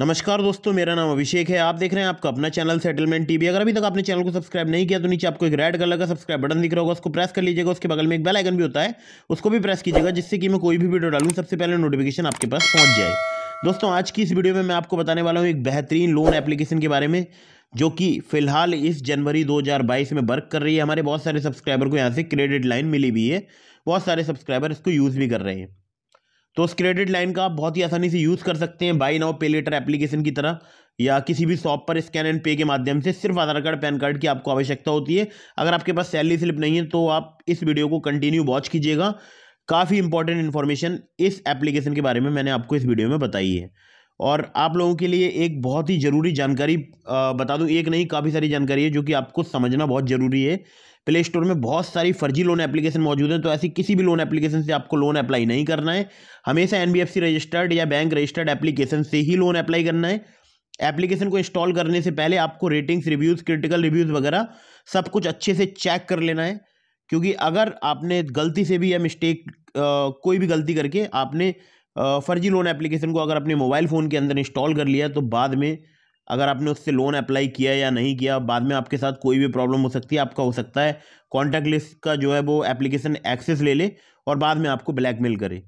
नमस्कार दोस्तों मेरा नाम अभिषेक है आप देख रहे हैं आपका अपना चैनल सेटलमेंट टीवी अगर अभी तक आपने चैनल को सब्सक्राइब नहीं किया तो नीचे आपको एक रेड कलर का सब्सक्राइब बटन दिख रहा होगा उसको प्रेस कर लीजिएगा उसके बगल में एक बेल आइकन भी होता है उसको भी प्रेस कीजिएगा जिससे कि मैं कोई भी वीडियो डालूँ सबसे पहले नोटिफिकेशन आपके पास पहुँच जाए दोस्तों आज की इस वीडियो में मैं आपको बताने वाला हूँ एक बेहतरीन लोन एप्लीकेशन के बारे में जो कि फिलहाल इस जनवरी 2022 में वर्क कर रही है हमारे बहुत सारे सब्सक्राइबर को यहाँ से क्रेडिट लाइन मिली हुई है बहुत सारे सब्सक्राइबर इसको यूज़ भी कर रहे हैं तो उस क्रेडिट लाइन का आप बहुत ही आसानी से यूज़ कर सकते हैं buy now pay later application की तरह या किसी भी शॉप पर स्कैन एंड पे के माध्यम से सिर्फ आधार कार्ड पैन कार्ड की आपको आवश्यकता होती है अगर आपके पास सैलरी स्लिप नहीं है तो आप इस वीडियो को कंटिन्यू वॉच कीजिएगा काफ़ी इंपॉर्टेंट इन्फॉर्मेशन इस एप्लीकेशन के बारे में मैंने आपको इस वीडियो में बताई है और आप लोगों के लिए एक बहुत ही ज़रूरी जानकारी बता दूं एक नहीं काफ़ी सारी जानकारी है जो कि आपको समझना बहुत ज़रूरी है प्ले स्टोर में बहुत सारी फर्जी लोन एप्लीकेशन मौजूद हैं तो ऐसी किसी भी लोन एप्लीकेशन से आपको लोन अप्लाई नहीं करना है हमेशा एन रजिस्टर्ड या बैंक रजिस्टर्ड एप्लीकेशन से ही लोन अप्लाई करना है एप्लीकेशन को इंस्टॉल करने से पहले आपको रेटिंग्स रिव्यूज़ क्रिटिकल रिव्यूज़ वगैरह सब कुछ अच्छे से चेक कर लेना है क्योंकि अगर आपने गलती से भी या मिस्टेक कोई भी गलती करके आपने फर्जी लोन एप्लीकेशन को अगर अपने मोबाइल फ़ोन के अंदर इंस्टॉल कर लिया तो बाद में अगर आपने उससे लोन अप्लाई किया या नहीं किया बाद में आपके साथ कोई भी प्रॉब्लम हो सकती है आपका हो सकता है कॉन्टैक्ट लिस्ट का जो है वो एप्लीकेशन एक्सेस ले ले और बाद में आपको ब्लैकमेल करे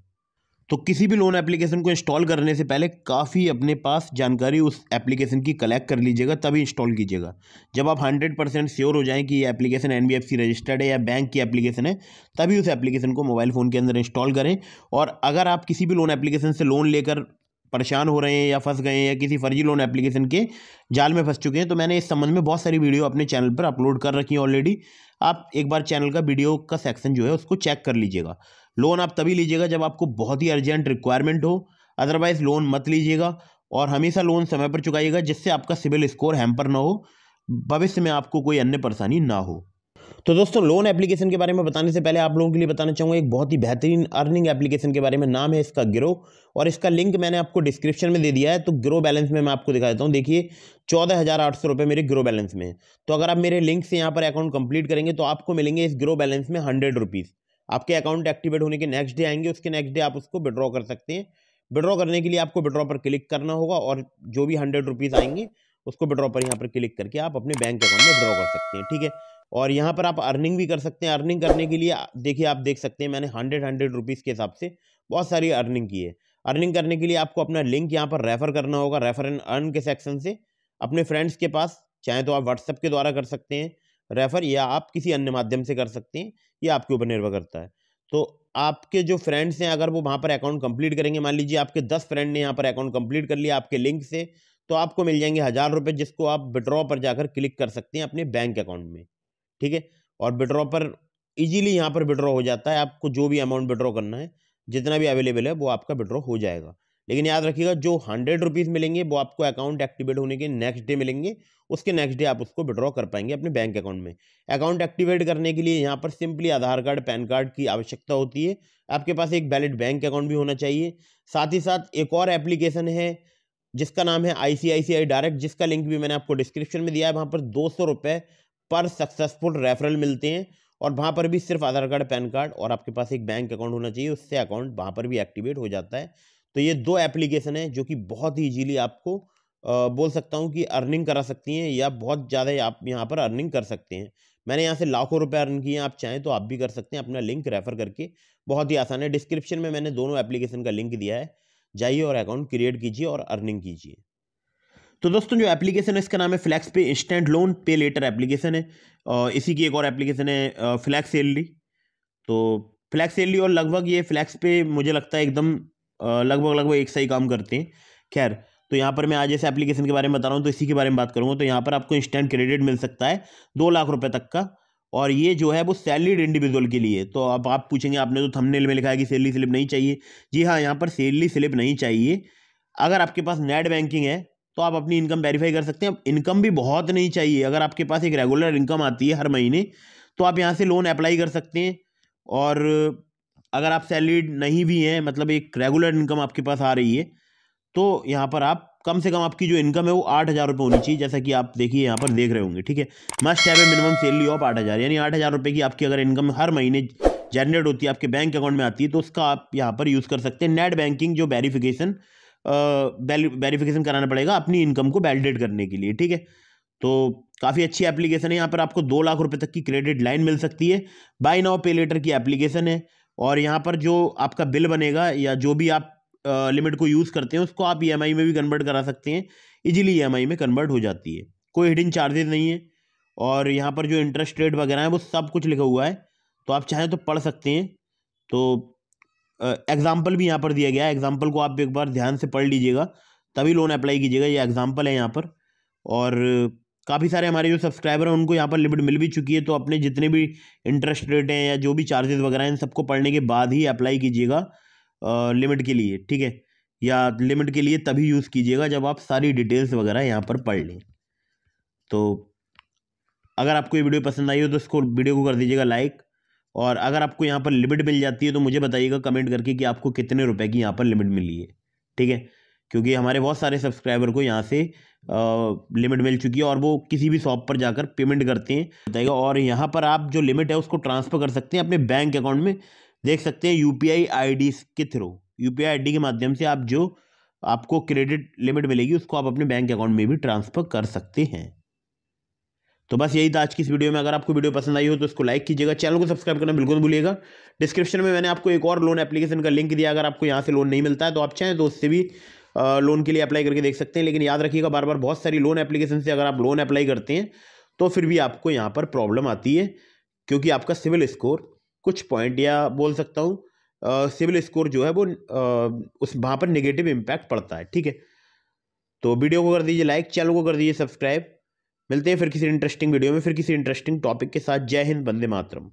तो किसी भी लोन एप्लीकेशन को इंस्टॉल करने से पहले काफ़ी अपने पास जानकारी उस एप्लीकेशन की कलेक्ट कर लीजिएगा तभी इंस्टॉल कीजिएगा जब आप हंड्रेड परसेंट श्योर हो जाएं कि ये एप्लीकेशन एन रजिस्टर्ड है या बैंक की एप्लीकेशन है तभी उस एप्लीकेशन को मोबाइल फ़ोन के अंदर इंस्टॉल करें और अगर आप किसी भी लोन एप्लीकेशन से लोन लेकर परेशान हो रहे हैं या फंस गए हैं या किसी फर्जी लोन एप्लीकेशन के जाल में फंस चुके हैं तो मैंने इस संबंध में बहुत सारी वीडियो अपने चैनल पर अपलोड कर रखी है ऑलरेडी आप एक बार चैनल का वीडियो का सेक्शन जो है उसको चेक कर लीजिएगा लोन आप तभी लीजिएगा जब आपको बहुत ही अर्जेंट रिक्वायरमेंट हो अदरवाइज़ लोन मत लीजिएगा और हमेशा लोन समय पर चुकाइएगा जिससे आपका सिविल स्कोर हैम्पर ना हो भविष्य में आपको कोई अन्य परेशानी ना हो तो दोस्तों लोन एप्लीकेशन के बारे में बताने से पहले आप लोगों के लिए बताना चाहूँगा एक बहुत ही बेहतरीन अर्निंग एप्लीकेशन के बारे में नाम है इसका ग्रो और इसका लिंक मैंने आपको डिस्क्रिप्शन में दे दिया है तो ग्रो बैलेंस में मैं आपको दिखा देता हूँ देखिए चौदह हज़ार आठ सौ रुपये मेरे ग्रो बैलेंस में तो अगर आप मेरे लिंक से यहाँ पर अकाउंट कंप्लीट करेंगे तो आपको मिलेंगे इस ग्रो बैलेंस में हंड्रेड रुपीज़ आपके अकाउंट एक्टिवेट होने के नेक्स्ट डे आएंगे उसके नेक्स्ट डे आप उसको विड्रॉ कर सकते हैं विड्रॉ करने के लिए आपको विड्रॉ पर क्लिक करना होगा और जो भी हंड्रेड रुपीज़ आएंगे उसको विड्रॉ पर यहाँ पर क्लिक करके आप अपने बैंक अकाउंट में ड्रॉ कर सकते हैं ठीक है और यहाँ पर आप अर्निंग भी कर सकते हैं अर्निंग करने के लिए देखिए आप देख सकते हैं मैंने हंड्रेड हंड्रेड रुपीज़ के हिसाब से बहुत सारी अर्निंग की है अर्निंग करने के लिए आपको अपना लिंक यहाँ पर रेफ़र करना होगा रेफ़र एंड अर्न के सेक्शन से अपने फ्रेंड्स के पास चाहे तो आप व्हाट्सअप के द्वारा कर सकते हैं रेफ़र या आप किसी अन्य माध्यम से कर सकते हैं ये आपके ऊपर निर्भर करता है तो आपके जो फ्रेंड्स हैं अगर वो वहाँ पर अकाउंट कंप्लीट करेंगे मान लीजिए आपके दस फ्रेंड ने यहाँ पर अकाउंट कंप्लीट कर लिया आपके लिंक से तो आपको मिल जाएंगे हज़ार रुपये जिसको आप विड्रॉ पर जाकर क्लिक कर सकते हैं अपने बैंक अकाउंट में ठीक है और विड्रॉ पर इजीली यहाँ पर विड्रॉ हो जाता है आपको जो भी अमाउंट विड्रॉ करना है जितना भी अवेलेबल है वो आपका विड्रॉ हो जाएगा लेकिन याद रखिएगा जो हंड्रेड रुपीज़ मिलेंगे वो आपको अकाउंट एक्टिवेट होने के नेक्स्ट डे मिलेंगे उसके नेक्स्ट डे आप उसको विड्रॉ कर पाएंगे अपने बैंक अकाउंट में अकाउंट एक्टिवेट करने के लिए यहाँ पर simply Aadhaar card PAN card की आवश्यकता होती है आपके पास एक वैलिड बैंक अकाउंट भी होना चाहिए साथ ही साथ एक और एप्लीकेशन है जिसका नाम है आई डायरेक्ट जिसका लिंक भी मैंने आपको डिस्क्रिप्शन में दिया है वहाँ पर दो सौ पर सक्सेसफुल रेफरल मिलते हैं और वहाँ पर भी सिर्फ आधार कार्ड पैन कार्ड और आपके पास एक बैंक अकाउंट होना चाहिए उससे अकाउंट वहाँ पर भी एक्टिवेट हो जाता है तो ये दो एप्लीकेशन है जो कि बहुत ही ईजीली आपको बोल सकता हूँ कि अर्निंग करा सकती हैं या बहुत ज़्यादा आप यहाँ पर अर्निंग कर सकते हैं मैंने यहाँ से लाखों रुपए अर्न किए आप चाहें तो आप भी कर सकते हैं अपना लिंक रेफर करके बहुत ही आसान है डिस्क्रिप्शन में मैंने दोनों एप्लीकेशन का लिंक दिया है जाइए और अकाउंट क्रिएट कीजिए और अर्निंग कीजिए तो दोस्तों जो एप्लीकेशन है इसका नाम है Flex pay instant loan pay later application है और इसी की एक और एप्लीकेशन है फ्लैक्स सैलरी तो फ्लैक्स सेलरी और लगभग ये फ्लैक्स पे मुझे लगता है एकदम लगभग लगभग एक सही काम करते हैं खैर तो यहाँ पर मैं आज ऐसे एप्लीकेशन के बारे में बता रहा हूँ तो इसी के बारे में बात करूँगा तो यहाँ पर आपको इंस्टेंट क्रेडिट मिल सकता है दो लाख रुपये तक का और ये जो है वो सैलरीड इंडिविजुअल के लिए तो अब आप पूछेंगे आपने तो थंबनेल में लिखा है कि सैलरी स्लिप नहीं चाहिए जी हाँ यहाँ पर सैलरी स्लिप नहीं चाहिए अगर आपके पास नेट बैंकिंग है तो आप अपनी इनकम वेरीफाई कर सकते हैं इनकम भी बहुत नहीं चाहिए अगर आपके पास एक रेगुलर इनकम आती है हर महीने तो आप यहाँ से लोन अप्लाई कर सकते हैं और अगर आप सैलरीड नहीं भी हैं मतलब एक रेगुलर इनकम आपके पास आ रही है तो यहाँ पर आप कम से कम आपकी जो इनकम है वो आठ हज़ार रुपये होनी चाहिए जैसा कि आप देखिए यहाँ पर देख रहे होंगे ठीक है मस्ट है मिनिमम सैलरी ऑफ आठ हज़ार यानी आठ हज़ार रुपये की आपकी अगर इनकम हर महीने जनरेट होती है आपके बैंक अकाउंट में आती है तो उसका आप यहाँ पर यूज़ कर सकते हैं नेट बैंकिंग जो वेरीफिकेशन वेरीफिकेशन कराना पड़ेगा अपनी इनकम को वैलिडेट करने के लिए ठीक है तो काफ़ी अच्छी एप्लीकेशन है यहाँ पर आपको दो लाख रुपये तक की क्रेडिट लाइन मिल सकती है बाय नाव पे लेटर की एप्लीकेशन है और यहाँ पर जो आपका बिल बनेगा या जो भी आप लिमिट को यूज़ करते हैं उसको आप ई e में भी कन्वर्ट करा सकते हैं इजीली ई e में कन्वर्ट हो जाती है कोई हिडन चार्जेज नहीं है और यहाँ पर जो इंटरेस्ट रेट वगैरह है वो सब कुछ लिखा हुआ है तो आप चाहें तो पढ़ सकते हैं तो एग्ज़ाम्पल भी यहाँ पर दिया गया है एग्ज़ाम्पल को आप एक बार ध्यान से पढ़ लीजिएगा तभी लोन अप्लाई कीजिएगा ये एग्ज़ाम्पल है यहाँ पर और काफ़ी सारे हमारे जो सब्सक्राइबर हैं उनको यहाँ पर लिमिट मिल भी चुकी है तो अपने जितने भी इंटरेस्ट रेट हैं या जो भी चार्जेस वगैरह हैं इन सबको पढ़ने के बाद ही अप्लाई कीजिएगा लिमिट के लिए ठीक है या लिमिट के लिए तभी यूज़ कीजिएगा जब आप सारी डिटेल्स वगैरह यहाँ पर पढ़ लें तो अगर आपको ये वीडियो पसंद आई हो तो इसको वीडियो को कर दीजिएगा लाइक और अगर आपको यहाँ पर लिमिट मिल जाती है तो मुझे बताइएगा कमेंट करके कि आपको कितने रुपए की यहाँ पर लिमिट मिली है ठीक है क्योंकि हमारे बहुत सारे सब्सक्राइबर को यहाँ से आ, लिमिट मिल चुकी है और वो किसी भी शॉप पर जाकर पेमेंट करते हैं बताइएगा और यहाँ पर आप जो लिमिट है उसको ट्रांसफ़र कर सकते हैं अपने बैंक अकाउंट में देख सकते हैं यू पी आई के थ्रू यू पी आई के माध्यम से आप जो आपको क्रेडिट लिमिट मिलेगी उसको आप अपने बैंक अकाउंट में भी ट्रांसफ़र कर सकते हैं तो बस यही था आज की इस वीडियो में अगर आपको वीडियो पसंद आई हो तो इसको लाइक कीजिएगा चैनल को सब्सक्राइब करना बिल्कुल भूलिएगा डिस्क्रिप्शन में मैंने आपको एक और लोन एप्लीकेशन का लिंक दिया अगर आपको यहाँ से लोन नहीं मिलता है तो आप चाहें तो उससे भी लोन के लिए अप्लाई करके देख सकते हैं लेकिन याद रखिएगा बार बार बहुत सारी लोन एप्लीकेशन से अगर आप लोन अप्लाई करते हैं तो फिर भी आपको यहाँ पर प्रॉब्लम आती है क्योंकि आपका सिविल स्कोर कुछ पॉइंट या बोल सकता हूँ सिविल स्कोर जो है वो आ, उस वहाँ पर निगेटिव इम्पैक्ट पड़ता है ठीक है तो वीडियो को कर दीजिए लाइक चैनल को कर दीजिए सब्सक्राइब मिलते हैं फिर किसी इंटरेस्टिंग वीडियो में फिर किसी इंटरेस्टिंग टॉपिक के साथ जय हिंद बंदे मातरम